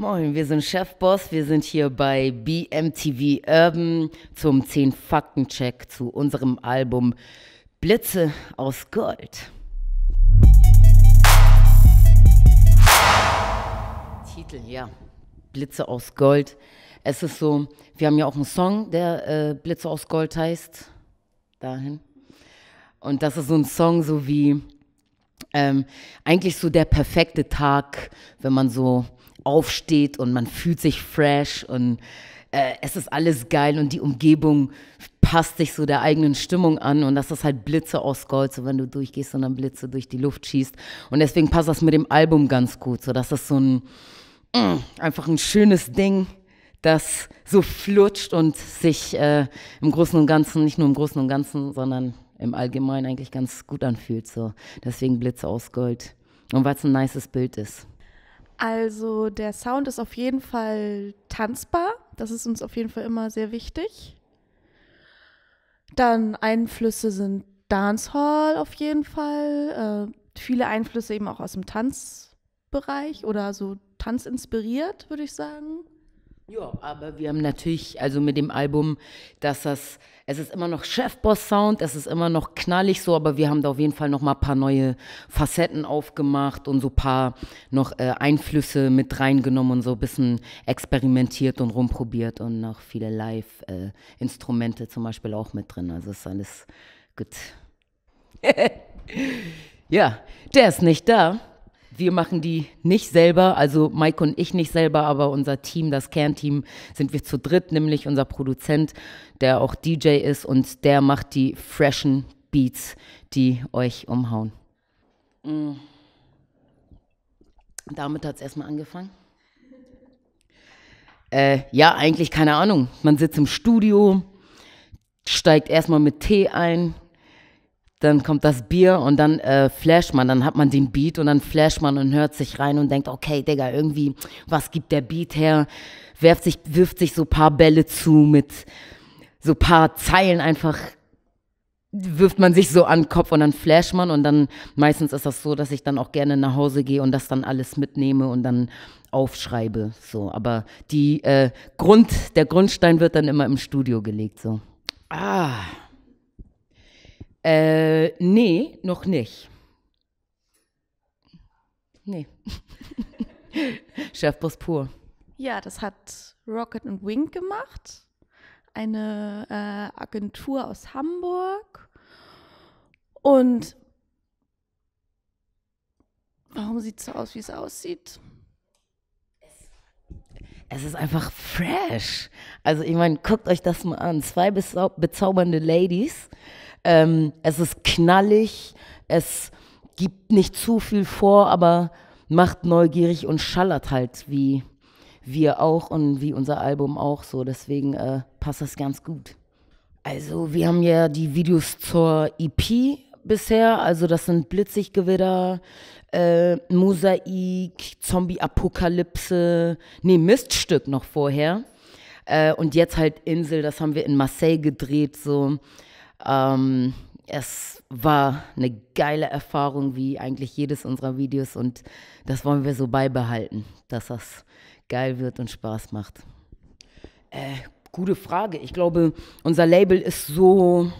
Moin, wir sind Chefboss, wir sind hier bei BMTV Urban zum 10 Fakten Check zu unserem Album Blitze aus Gold. Titel, ja. Blitze aus Gold. Es ist so, wir haben ja auch einen Song, der äh, Blitze aus Gold heißt. Dahin. Und das ist so ein Song, so wie ähm, eigentlich so der perfekte Tag, wenn man so aufsteht und man fühlt sich fresh und äh, es ist alles geil und die Umgebung passt sich so der eigenen Stimmung an und das ist halt Blitze aus Gold, so wenn du durchgehst und dann Blitze durch die Luft schießt. Und deswegen passt das mit dem Album ganz gut. So, dass das so ein mh, mm, einfach ein schönes Ding, das so flutscht und sich äh, im Großen und Ganzen, nicht nur im Großen und Ganzen, sondern im Allgemeinen eigentlich ganz gut anfühlt. So. Deswegen Blitz aus Gold. Und weil es ein nices Bild ist. Also der Sound ist auf jeden Fall tanzbar. Das ist uns auf jeden Fall immer sehr wichtig. Dann Einflüsse sind Dancehall auf jeden Fall. Äh, viele Einflüsse eben auch aus dem Tanzbereich oder so tanzinspiriert, würde ich sagen. Ja, aber wir haben natürlich, also mit dem Album, dass das, es ist immer noch Chefboss-Sound, es ist immer noch knallig so, aber wir haben da auf jeden Fall noch mal ein paar neue Facetten aufgemacht und so ein paar noch äh, Einflüsse mit reingenommen und so ein bisschen experimentiert und rumprobiert und noch viele Live-Instrumente äh, zum Beispiel auch mit drin. Also ist alles gut. ja, der ist nicht da. Wir machen die nicht selber, also Mike und ich nicht selber, aber unser Team, das Kernteam, sind wir zu dritt, nämlich unser Produzent, der auch DJ ist und der macht die freshen Beats, die euch umhauen. Mm. Damit hat es erstmal angefangen. Äh, ja, eigentlich keine Ahnung. Man sitzt im Studio, steigt erstmal mit Tee ein, dann kommt das Bier und dann äh, flasht man, dann hat man den Beat und dann flasht man und hört sich rein und denkt, okay, Digga, irgendwie, was gibt der Beat her? Werft sich, wirft sich so paar Bälle zu mit so paar Zeilen einfach, wirft man sich so an den Kopf und dann flasht man und dann meistens ist das so, dass ich dann auch gerne nach Hause gehe und das dann alles mitnehme und dann aufschreibe, so. Aber die äh, Grund, der Grundstein wird dann immer im Studio gelegt, so. Ah. Äh, nee, noch nicht. Nee. Chefboss pur. Ja, das hat Rocket und Wink gemacht. Eine äh, Agentur aus Hamburg. Und warum sieht es so aus, wie es aussieht? es ist einfach fresh. Also ich meine, guckt euch das mal an. Zwei bezaubernde Ladies ähm, es ist knallig, es gibt nicht zu viel vor, aber macht neugierig und schallert halt wie wir auch und wie unser Album auch so. Deswegen äh, passt das ganz gut. Also wir haben ja die Videos zur EP bisher. Also das sind Blitziggewitter, äh, Mosaik, Zombie-Apokalypse, nee, Miststück noch vorher. Äh, und jetzt halt Insel, das haben wir in Marseille gedreht, so ähm, es war eine geile Erfahrung, wie eigentlich jedes unserer Videos. Und das wollen wir so beibehalten, dass das geil wird und Spaß macht. Äh, gute Frage. Ich glaube, unser Label ist so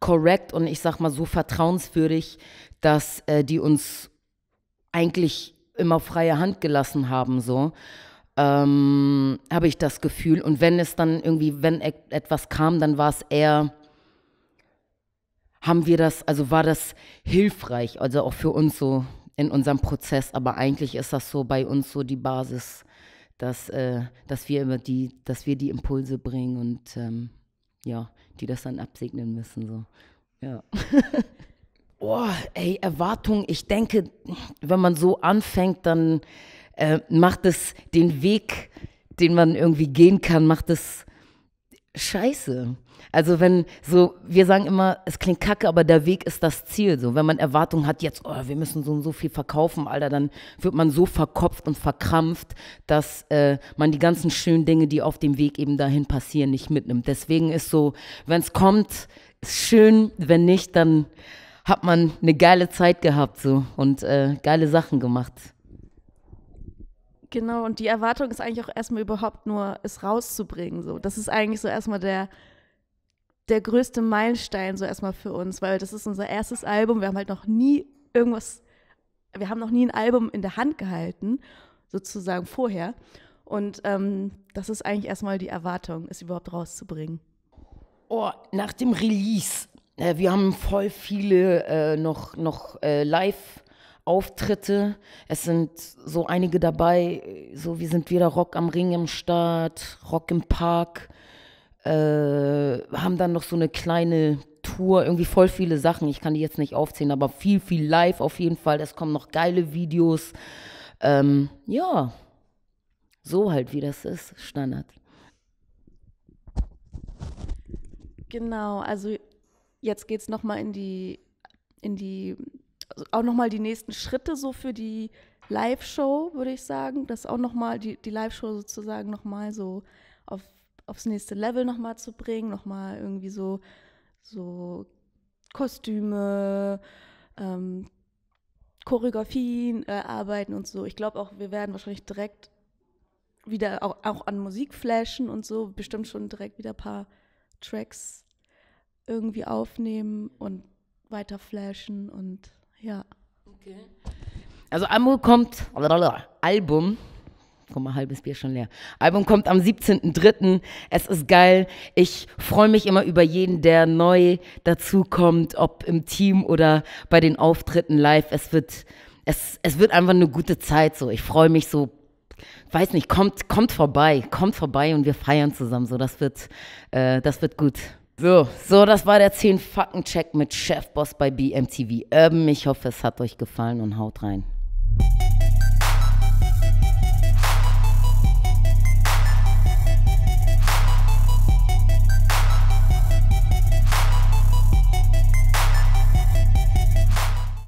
korrekt und ich sag mal so vertrauenswürdig, dass äh, die uns eigentlich immer freie Hand gelassen haben, so. Ähm, habe ich das Gefühl. Und wenn es dann irgendwie, wenn etwas kam, dann war es eher haben wir das, also war das hilfreich, also auch für uns so in unserem Prozess. Aber eigentlich ist das so bei uns so die Basis, dass, äh, dass wir immer die, dass wir die Impulse bringen und ähm, ja, die das dann absegnen müssen. So. Ja. oh, ey, Erwartung, ich denke, wenn man so anfängt, dann äh, macht es den Weg, den man irgendwie gehen kann, macht es scheiße. Also wenn so, wir sagen immer, es klingt kacke, aber der Weg ist das Ziel. So, wenn man Erwartungen hat, jetzt, oh, wir müssen so und so viel verkaufen, Alter, dann wird man so verkopft und verkrampft, dass äh, man die ganzen schönen Dinge, die auf dem Weg eben dahin passieren, nicht mitnimmt. Deswegen ist so, wenn es kommt, ist schön, wenn nicht, dann hat man eine geile Zeit gehabt so und äh, geile Sachen gemacht. Genau, und die Erwartung ist eigentlich auch erstmal überhaupt nur, es rauszubringen. So. Das ist eigentlich so erstmal der, der größte Meilenstein, so erstmal für uns, weil das ist unser erstes Album. Wir haben halt noch nie irgendwas, wir haben noch nie ein Album in der Hand gehalten, sozusagen vorher. Und ähm, das ist eigentlich erstmal die Erwartung, es überhaupt rauszubringen. Oh, nach dem Release. Äh, wir haben voll viele äh, noch, noch äh, live Auftritte. Es sind so einige dabei, so wie sind wir da Rock am Ring im Start, Rock im Park, äh, haben dann noch so eine kleine Tour, irgendwie voll viele Sachen. Ich kann die jetzt nicht aufzählen, aber viel, viel live auf jeden Fall. Es kommen noch geile Videos. Ähm, ja, so halt wie das ist, Standard. Genau, also jetzt geht es nochmal in die, in die also auch nochmal die nächsten Schritte so für die Live-Show, würde ich sagen, das auch nochmal, die, die Live-Show sozusagen nochmal so auf, aufs nächste Level nochmal zu bringen, nochmal irgendwie so, so Kostüme, ähm, Choreografien äh, arbeiten und so. Ich glaube auch, wir werden wahrscheinlich direkt wieder auch, auch an Musik flashen und so, bestimmt schon direkt wieder ein paar Tracks irgendwie aufnehmen und weiter flashen und ja. Okay. Also Album kommt, Album, guck mal, halbes Bier schon leer. Album kommt am 17.03. Es ist geil. Ich freue mich immer über jeden, der neu dazukommt, ob im Team oder bei den Auftritten live. Es wird, es, es wird einfach eine gute Zeit so. Ich freue mich so weiß nicht, kommt, kommt vorbei, kommt vorbei und wir feiern zusammen. So, das wird, äh, das wird gut. So, so, das war der 10-Fakten-Check mit Chefboss bei BMTV Urban. Ähm, ich hoffe, es hat euch gefallen und haut rein.